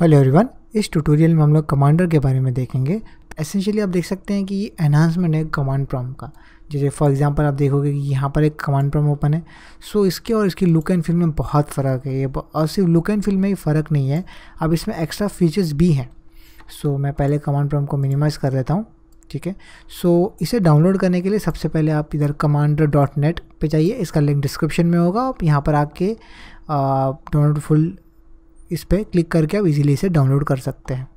hello everyone इस tutorial में हम लोग कमांडर के बारे में देखेंगे एसेंशियली आप देख सकते हैं कि ये एनहांसमेंट है कमांड प्रॉम का जैसे फॉर एग्जांपल आप देखोगे कि यहाँ पर एक कमांड प्रॉम ओपन है सो इसके और इसकी लुक एंड फील में बहुत फ़र्क है ये और सिर्फ लुक एंड फील में ही फ़र्क नहीं है अब इसमें एक्स्ट्रा फीचर्स भी हैं सो मैं पहले कमांड प्रॉम को मिनिमाइज़ कर देता हूँ ठीक है सो इसे डाउनलोड करने के लिए सबसे पहले आप इधर कमांडर डॉट नेट पर जाइए इसका लिंक डिस्क्रिप्शन में होगा आप यहाँ पर आके डाउनलोड फुल इस पर क्लिक करके आप इजीली इसे डाउनलोड कर सकते हैं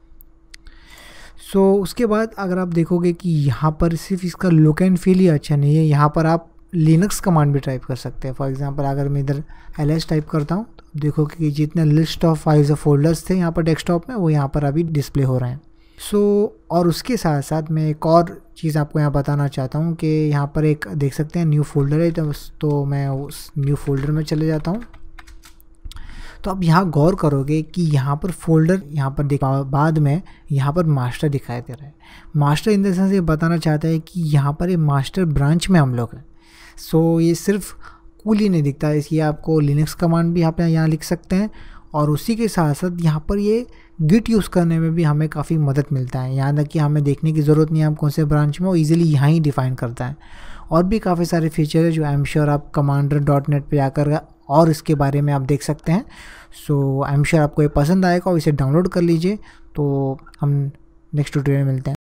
सो so, उसके बाद अगर आप देखोगे कि यहाँ पर सिर्फ इसका लुक एंड फील ही अच्छा नहीं है यहाँ पर आप लिनक्स कमांड भी टाइप कर सकते हैं फॉर एग्जांपल अगर मैं इधर एल टाइप करता हूँ तो देखो कि जितने लिस्ट ऑफ फाइल्स और फोल्डर्स थे यहाँ पर डेस्कटॉप में वो यहाँ पर अभी डिस्प्ले हो रहे हैं सो so, और उसके साथ साथ मैं एक और चीज़ आपको यहाँ बताना चाहता हूँ कि यहाँ पर एक देख सकते हैं न्यू फोल्डर है तो, तो मैं उस न्यू फोल्डर में चले जाता हूँ तो आप यहाँ गौर करोगे कि यहाँ पर फोल्डर यहाँ पर दिखा बाद में यहाँ पर मास्टर दिखाई दे रहा है मास्टर इन देंस ये बताना चाहता है कि यहाँ पर ये मास्टर ब्रांच में हम लोग हैं सो ये सिर्फ कूल ही नहीं दिखता इसलिए आपको लिनक्स कमांड भी आप यहाँ लिख सकते हैं और उसी के साथ साथ यहाँ पर ये गिट यूज़ करने में भी हमें काफ़ी मदद मिलता है यहाँ तक कि हमें देखने की ज़रूरत नहीं है आप कौन से ब्रांच में वो ईजिली यहाँ ही डिफ़ाइन करता है और भी काफ़ी सारे फीचर है जो आई एम श्योर आप कमांडर डॉट नेट पर जाकर और इसके बारे में आप देख सकते हैं सो आई एम श्योर आपको ये पसंद आएगा और इसे डाउनलोड कर लीजिए तो हम नेक्स्ट ट्यूटोरियल मिलते हैं